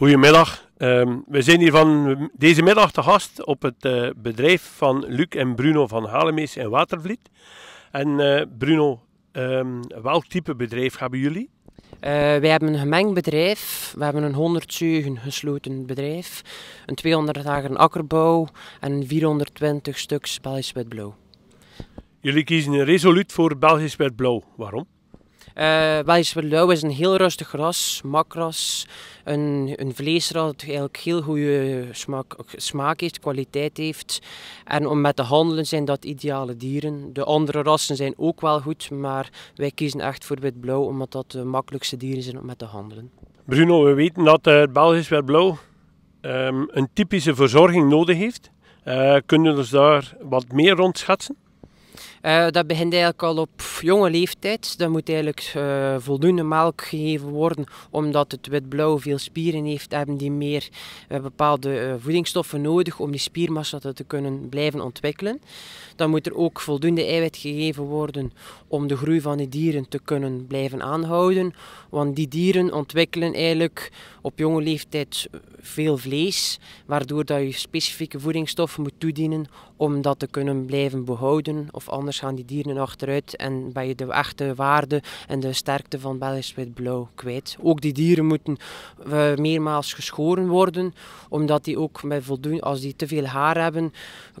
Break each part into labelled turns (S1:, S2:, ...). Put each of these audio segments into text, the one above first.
S1: Goedemiddag. Um, we zijn hier van deze middag te gast op het eh, bedrijf van Luc en Bruno van Halemees in Watervliet. En eh, Bruno, ehm, welk type bedrijf hebben jullie? Uh, wij hebben een gemengd bedrijf. We hebben
S2: een 100 zeugen gesloten bedrijf, een 200 dagen akkerbouw en 420 stuks
S1: Belgisch witblauw. Jullie kiezen resoluut voor Belgisch witblauw. Waarom?
S2: Uh, eh, Belgisch blauw is een heel rustig ras, makras. Een, een vleesras dat eigenlijk heel goede smaak, smaak heeft, kwaliteit heeft. En om met te handelen zijn dat ideale dieren. De andere rassen zijn ook wel goed, maar wij kiezen echt voor wit-blauw omdat dat de makkelijkste dieren zijn om met te handelen.
S1: Bruno, we weten dat uh, Belgisch Witblauw um, ehm, een typische verzorging nodig heeft. Eh, kunnen we daar wat meer rond schetsen?
S2: Eh, dat begint eigenlijk al op jonge leeftijd. Dan moet eigenlijk eh, voldoende melk gegeven worden, omdat het wit-blauw veel spieren heeft, hebben die meer eh, bepaalde voedingsstoffen nodig om die spiermassa te kunnen blijven ontwikkelen. Dan moet er ook voldoende eiwit gegeven worden om de groei van die dieren te kunnen blijven aanhouden. Want die dieren ontwikkelen eigenlijk op jonge leeftijd veel vlees, waardoor dat je specifieke voedingsstoffen moet toedienen om dat te kunnen blijven behouden of anders anders gaan die dieren achteruit en ben je de echte waarde en de sterkte van Belgisch wit-blauw kwijt. Ook die dieren moeten eh, meermaals geschoren worden, omdat die ook met voldoen, als die te veel haar hebben,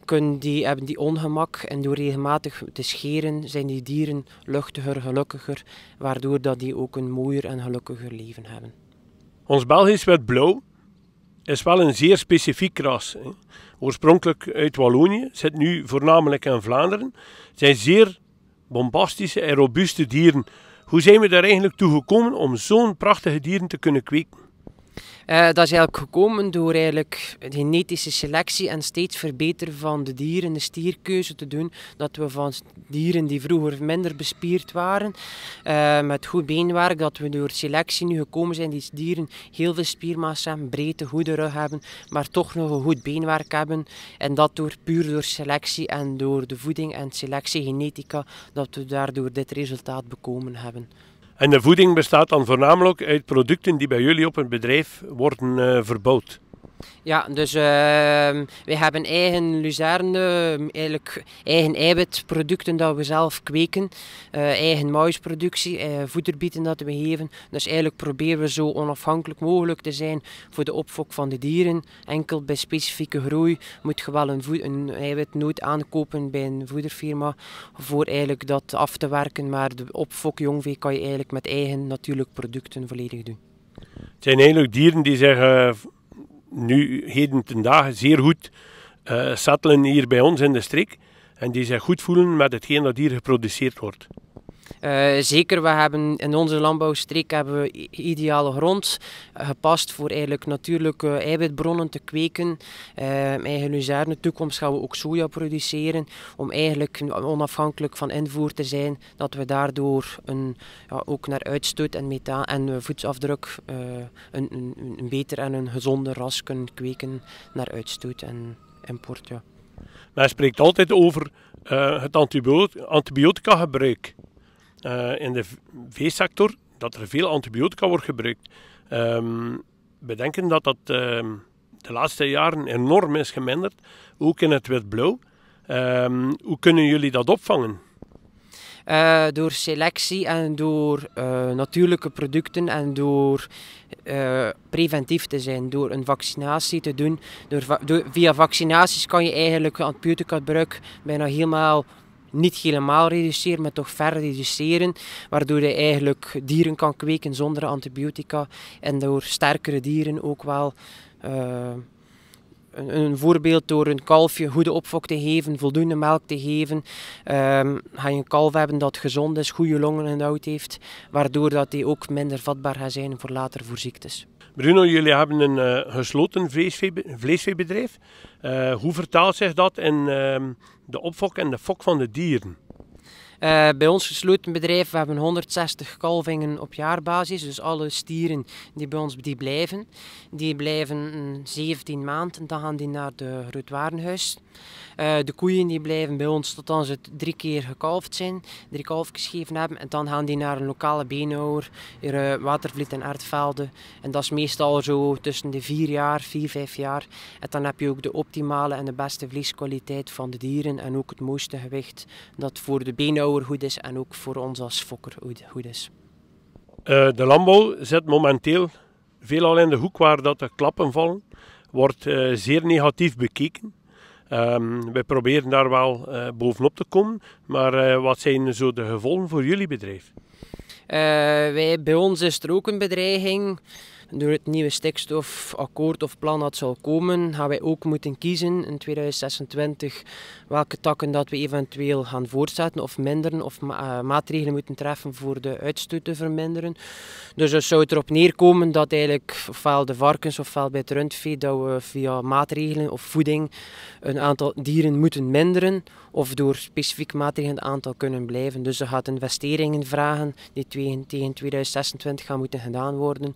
S2: kunnen die, hebben die ongemak en door regelmatig te scheren zijn die dieren luchtiger, gelukkiger, waardoor dat die ook een mooier en gelukkiger leven hebben.
S1: Ons Belgisch wit-blauw is wel een zeer specifiek ras. Hè. Oorspronkelijk uit Wallonië, zit nu voornamelijk in Vlaanderen. Het zijn zeer bombastische en robuuste dieren. Hoe zijn we daar eigenlijk toe gekomen om zo'n prachtige dieren te kunnen kweken?
S2: Eh, dat is eigenlijk gekomen door eigenlijk genetische selectie en steeds verbeteren van de dieren, de stierkeuze te doen. Dat we van dieren die vroeger minder bespierd waren, eh, met goed beenwerk, dat we door selectie nu gekomen zijn die dieren heel veel spiermassa hebben, breedte, goede rug hebben, maar toch nog een goed beenwerk hebben. En dat door, puur door selectie en door de voeding en selectie genetica, dat we daardoor dit resultaat
S1: bekomen hebben. En de voeding bestaat dan voornamelijk uit producten die bij jullie op het bedrijf worden eh, verbouwd.
S2: Ja, dus ehm, wij hebben eigen luzerne, ehm, eigenlijk eigen eiwitproducten dat we zelf kweken, eh, eigen muisproductie, uh, eh, voederbieten dat we geven. Dus eigenlijk proberen we zo onafhankelijk mogelijk te zijn voor de opfok van de dieren. Enkel bij specifieke groei moet je wel een, een eiwitnoot aankopen bij een voederfirma voor eigenlijk dat af te werken. Maar de opfok jongvee kan je eigenlijk met eigen natuurlijk producten volledig doen.
S1: Het zijn eigenlijk dieren die zeggen nu, heden ten dagen, zeer goed uh, hier bij ons in de streek. En die zich goed voelen met hetgeen dat hier geproduceerd wordt.
S2: Eh, zeker, we hebben in onze landbouwstreek hebben we ideale grond eh, gepast voor eigenlijk natuurlijke eiwitbronnen te kweken. Uh, eigen luzerne. De toekomst gaan we ook soja produceren om eigenlijk onafhankelijk van invoer te zijn, dat we daardoor een, ja, ook naar uitstoot en methaan en eh, voedsafdruk een, een, een beter en een gezonder ras kunnen kweken naar uitstoot en import. Ja.
S1: Men spreekt altijd over het antibiotica gebruik. Eh, in de veesector dat er veel antibiotica wordt gebruikt. Ehm, we denken dat dat ehm, de laatste jaren enorm is geminderd, ook in het wit-blauw. Ehm, hoe kunnen jullie dat opvangen? Eh, door
S2: selectie en door eh, natuurlijke producten en door preventief te zijn, door een vaccinatie te doen. door, via vaccinaties kan je eigenlijk antibiotica gebruik bijna helemaal niet helemaal reduceren, maar toch ver reduceren, waardoor je eigenlijk dieren kan kweken zonder antibiotica en door sterkere dieren ook wel eh, een, een, voorbeeld door een kalfje goede opvok te geven, voldoende melk te geven, ehm, ga je een kalf hebben dat gezond is, goede longen en oud heeft, waardoor dat die ook minder vatbaar gaat zijn voor later voor ziektes.
S1: Bruno, jullie hebben een eh, gesloten vleesvee vleesveebedrijf. Eh, hoe vertaalt zich dat in ehm, de opfok en de fok van de dieren? Eh, bij ons gesloten bedrijf,
S2: we hebben 160 kalvingen op jaarbasis. Dus alle stieren die bij ons die blijven, die blijven 17 mm, maanden. Dan gaan die naar de Ruudwarenhuis. Uh, eh, de koeien die blijven bij ons totdat ze drie keer gekalfd zijn, drie kalfjes hebben. En dan gaan die naar een lokale beenhouwer, hier, eh, Watervliet en aardvelden. En dat is meestal zo tussen de vier jaar, vier, vijf jaar. En dan heb je ook de optimale en de beste vleeskwaliteit van de dieren en ook het mooiste gewicht dat voor de beenhouwer goed is en ook voor ons als
S1: fokker goed is. Eh, de landbouw zit momenteel veelal in de hoek waar dat de klappen vallen. Wordt eh, zeer negatief bekeken. Um, ehm, wij proberen daar wel eh, bovenop te komen. Maar wat zijn zo de gevolgen voor jullie bedrijf? wij, bij ons is er ook een bedreiging door het nieuwe
S2: stikstofakkoord of plan dat zal komen, gaan wij ook moeten kiezen in 2026 welke takken dat we eventueel gaan voortzetten of minderen of eh, maatregelen moeten treffen voor de uitstoot te verminderen. Dus het zou erop neerkomen dat eigenlijk ofwel de varkens ofwel bij het rundvee dat we via maatregelen of voeding een aantal dieren moeten minderen of door specifiek maatregelen het aantal kunnen blijven. Dus ze gaat investeringen vragen die tegen 2026 gaan moeten gedaan worden.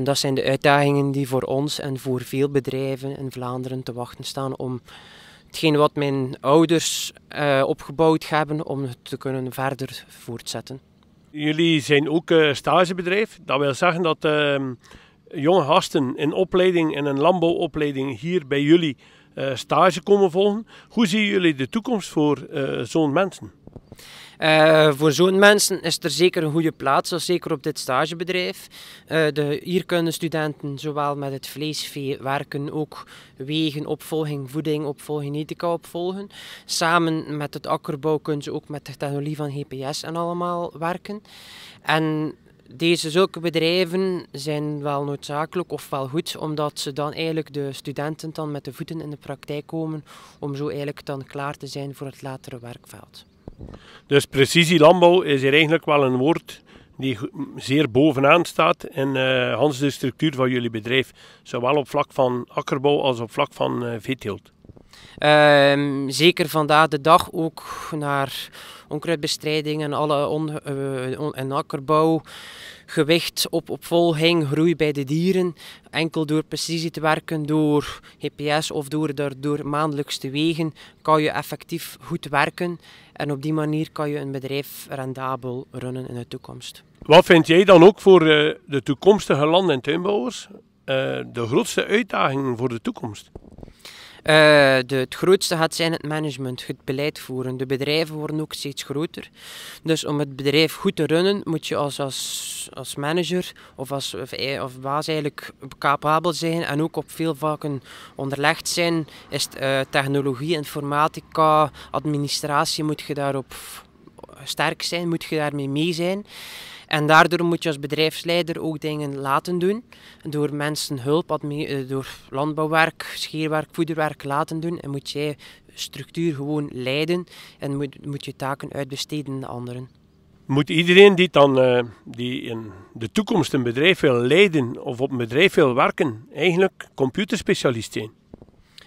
S2: En dat zijn de uitdagingen die voor ons en voor veel bedrijven in Vlaanderen te wachten staan om hetgeen wat
S1: mijn ouders eh, opgebouwd hebben, om het te kunnen verder voortzetten. Jullie zijn ook eh, een stagebedrijf. Dat wil zeggen dat ehm, jonge gasten in opleiding, in een landbouwopleiding hier bij jullie eh, stage komen volgen. Hoe zien jullie de toekomst voor zo'n mensen? Eh, voor zo'n mensen
S2: is er zeker een goede plaats, zeker op dit stagebedrijf. Eh, de, hier kunnen studenten zowel met het vleesvee werken, ook wegen, opvolging, voeding, opvolging, ethica opvolgen. Samen met het akkerbouw kunnen ze ook met de technologie van GPS en allemaal werken. En deze zulke bedrijven zijn wel noodzakelijk of wel goed, omdat ze dan eigenlijk de studenten dan met de voeten in de praktijk komen om zo eigenlijk dan klaar te zijn voor het latere werkveld.
S1: Dus precisielandbouw is hier eigenlijk wel een woord die zeer bovenaan staat in uh, eh, de structuur van jullie bedrijf, zowel op vlak van akkerbouw als op vlak van uh, veeteelt. Ehm,
S2: zeker vandaag de dag ook naar onkruidbestrijding en alle on eh, en akkerbouw gewicht op, opvolging, groei bij de dieren. Enkel door precisie te werken, door GPS of door, door maandelijks te wegen, kan je effectief goed werken. En op die manier kan je een bedrijf rendabel runnen in de toekomst.
S1: Wat vind jij dan ook voor eh, de toekomstige land- en tuinbouwers eh, de grootste uitdagingen voor de toekomst? Eh, de, het grootste gaat zijn
S2: het management, het beleid voeren. De bedrijven worden ook steeds groter. Dus om het bedrijf goed te runnen, moet je als, als, manager of als of, baas eigenlijk capabel zijn en ook op veel vakken onderlegd zijn. Is eh, technologie, informatica, administratie, moet je daarop sterk zijn, moet je daarmee mee zijn. En daardoor moet je als bedrijfsleider ook dingen laten doen. Door mensen hulp, eh, door landbouwwerk, scheerwerk, voederwerk laten doen. En moet jij structuur gewoon leiden en moet, moet je taken uitbesteden aan anderen.
S1: Moet iedereen die, dan, eh, die in de toekomst een bedrijf wil leiden of op een bedrijf wil werken, eigenlijk computerspecialist zijn?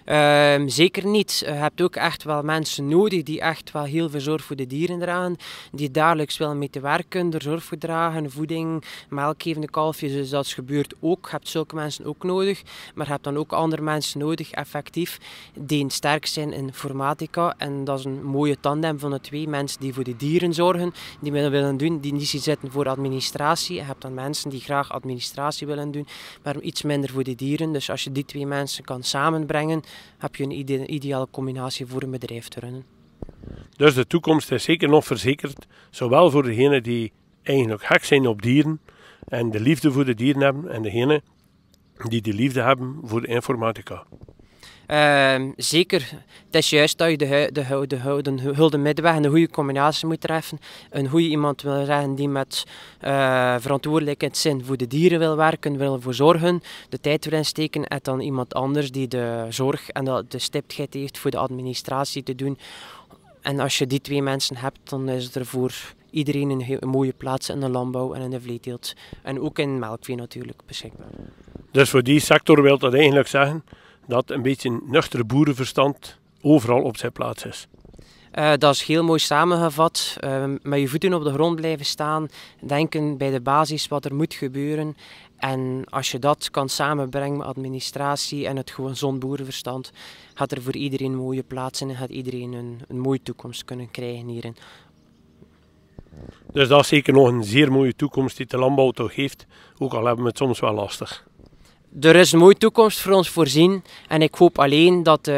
S1: Ehm, zeker niet. Je hebt ook
S2: echt wel mensen nodig die echt wel heel veel zorg voor de dieren dragen. Die dagelijks wel mee te werken, er zorg voor dragen, voeding, melkgevende kalfjes. Dus dat gebeurt ook. Je hebt zulke mensen ook nodig. Maar je hebt dan ook andere mensen nodig, effectief, die sterk zijn in formatica. En dat is een mooie tandem van de twee. Mensen die voor de dieren zorgen, die willen doen, die niet zitten voor administratie. Je hebt dan mensen die graag administratie willen doen, maar iets minder voor de dieren. Dus als je die twee mensen kan samenbrengen, heb je een ideale combinatie voor een
S1: bedrijf te runnen. Dus de toekomst is zeker nog verzekerd, zowel voor degenen die eigenlijk gek zijn op dieren en de liefde voor de dieren hebben en degenen die de liefde hebben voor de informatica. Ehm, zeker, het is juist
S2: dat je de, de, hulde middenweg en een goede combinatie moet treffen. Een goede iemand wil zeggen die met eh, verantwoordelijkheid zin voor de dieren wil werken, wil voor zorgen, de tijd wil insteken. En dan iemand anders die de zorg en de, de stiptheid heeft voor de administratie te doen. En als je die twee mensen hebt, dan is er voor iedereen een, mooie plaats in de landbouw en in de vleeteelt. En ook in melkvee natuurlijk beschikbaar.
S1: Dus voor die sector wil dat eigenlijk zeggen dat een beetje nuchtere boerenverstand overal op zijn plaats is.
S2: Eh, dat is heel mooi samengevat. Eh, met je voeten op de grond blijven staan, denken bij de basis wat er moet gebeuren. En als je dat kan samenbrengen met administratie en het gezond boerenverstand, gaat er voor iedereen een mooie plaats en gaat
S1: iedereen een, een mooie toekomst kunnen krijgen hierin. Dus dat is zeker nog een zeer mooie toekomst die de landbouw toch heeft, ook al hebben we het soms wel lastig
S2: er is een mooie toekomst voor ons voorzien. En ik hoop alleen dat eh,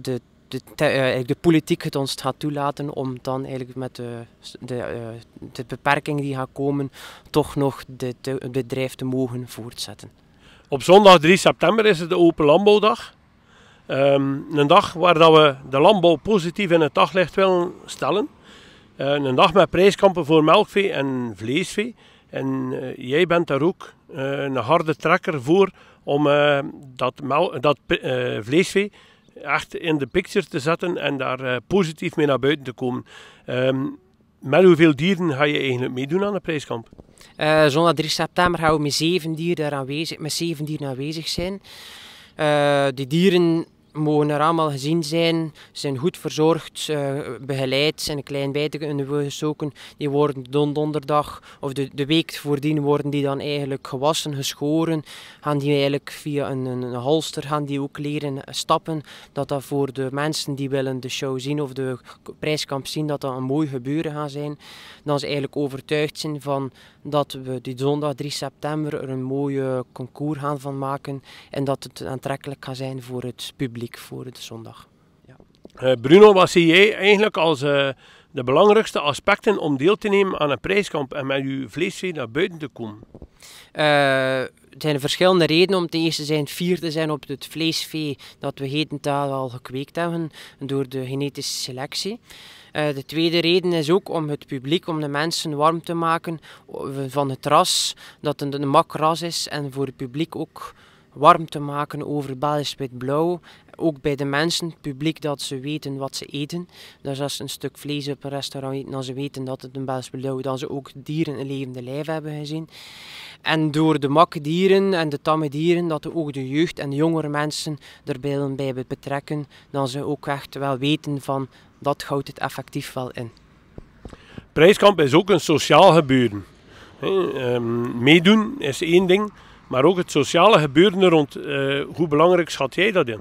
S2: de, de, eh, de, politiek het ons gaat toelaten om dan eigenlijk met de, de, eh, de beperkingen
S1: die gaan komen, toch nog het bedrijf te mogen voortzetten. Op zondag 3 september is het de Open Landbouwdag. Um, een dag waar dat we de landbouw positief in het daglicht willen stellen. een dag met prijskampen voor melkvee en vleesvee. En eh, jij bent daar ook eh, een harde trekker voor om eh, dat, mel, vleesvee echt in de picture te zetten en daar positief mee naar buiten te komen. Ehm, met hoeveel dieren ga je eigenlijk meedoen aan de prijskamp? Uh, zondag 3 september gaan we met zeven dieren daar aanwezig, met zeven dieren
S2: aanwezig zijn. Uh, die dieren mogen er allemaal gezien zijn, zijn goed verzorgd, eh, begeleid en een klein bijtje kunnen we zoeken. Die worden donderdag of de, de week voordien worden die dan eigenlijk gewassen, geschoren. Gaan die eigenlijk via een, een, holster gaan die ook leren stappen. Dat dat voor de mensen die willen de show zien of de prijskamp zien, dat dat een mooi gebeuren gaan zijn. Dat ze eigenlijk overtuigd zijn van dat we die zondag 3 september er een mooi concours gaan van maken en dat het aantrekkelijk gaat zijn voor het publiek voor de zondag. Ja.
S1: Eh, Bruno, wat zie jij eigenlijk als eh, de belangrijkste aspecten om deel te nemen aan een prijskamp en met uw vleesvee naar buiten te komen? Eh, er zijn verschillende redenen om ten
S2: eerste zijn fier te zijn op het vleesvee dat we hedentaal al gekweekt hebben door de genetische selectie. de tweede reden is ook om het publiek, om de mensen warm te maken van het ras, dat een, makras is en voor het publiek ook warm te maken over Belgisch wit-blauw. Ook bij de mensen, het publiek, dat ze weten wat ze eten. Dus als ze een stuk vlees op een restaurant eten, dan ze weten dat het een Belgisch blauw dan ze ook dieren een levende lijf hebben gezien. En door de makdieren dieren en de tamme dieren, dat ook de jeugd en de jongere mensen erbij bij betrekken, dan ze ook echt wel weten van dat houdt het effectief wel in.
S1: Prijskamp is ook een sociaal gebeuren. Ehm, meedoen is één ding, maar ook het sociale gebeuren er rond. Eh, hoe belangrijk schat jij dat in?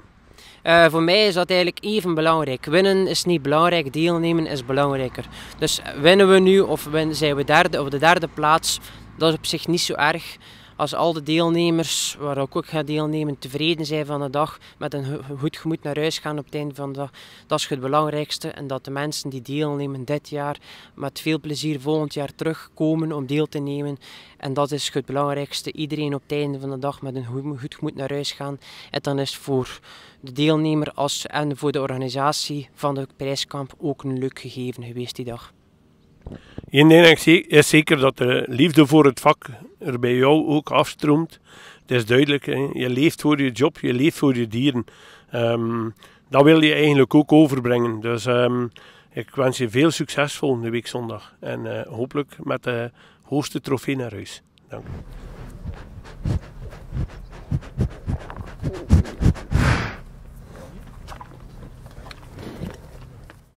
S1: Eh, voor mij is dat eigenlijk even belangrijk.
S2: Winnen is niet belangrijk, deelnemen is belangrijker. Dus winnen we nu of zijn we derde of de derde plaats, dat is op zich niet zo erg als al de deelnemers, waar ik ook ga deelnemen, tevreden zijn van de dag, met een goed gemoed naar huis gaan op het einde van de dag, dat is het belangrijkste. En dat de mensen die deelnemen dit jaar met veel plezier volgend jaar terugkomen om deel te nemen. En dat is het belangrijkste. Iedereen op het einde van de dag met een goed, gemoed naar huis gaan. En dan is voor de deelnemer als, en voor de organisatie van de prijskamp ook een leuk gegeven geweest die dag.
S1: Eén ding is zeker dat de liefde voor het vak er bij jou ook afstroomt. Het is duidelijk, je leeft voor je job, je leeft voor je dieren. Ehm, dat wil je eigenlijk ook overbrengen. Dus ehm, ik wens je veel succes volgende week zondag. En eh, hopelijk met de hoogste trofee naar huis. Dank